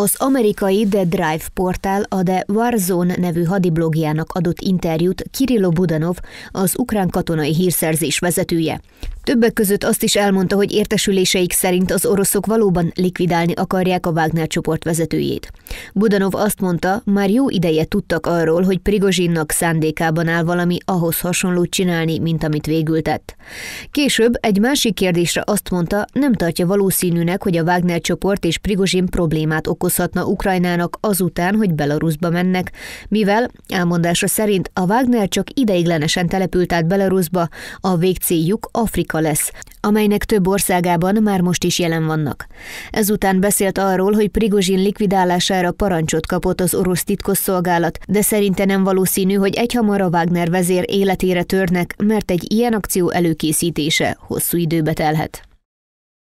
Az amerikai The Drive portál a The Warzone nevű hadiblogjának adott interjút Kirilo Budanov, az ukrán katonai hírszerzés vezetője. Többek között azt is elmondta, hogy értesüléseik szerint az oroszok valóban likvidálni akarják a Wagner csoport vezetőjét. Budanov azt mondta, már jó ideje tudtak arról, hogy Prigozsinnak szándékában áll valami ahhoz hasonlót csinálni, mint amit végül tett. Később egy másik kérdésre azt mondta, nem tartja valószínűnek, hogy a Wagner csoport és Prigozsin problémát okozhatna Ukrajnának azután, hogy Belarusba mennek, mivel elmondása szerint a Wagner csak ideiglenesen települt át Belarusba, a végcéljuk Afrika éjszaka lesz, amelynek több országában már most is jelen vannak. Ezután beszélt arról, hogy Prigozsin likvidálására parancsot kapott az orosz titkosszolgálat, de szerinte nem valószínű, hogy egyhamar a Wagner vezér életére törnek, mert egy ilyen akció előkészítése hosszú időbe telhet.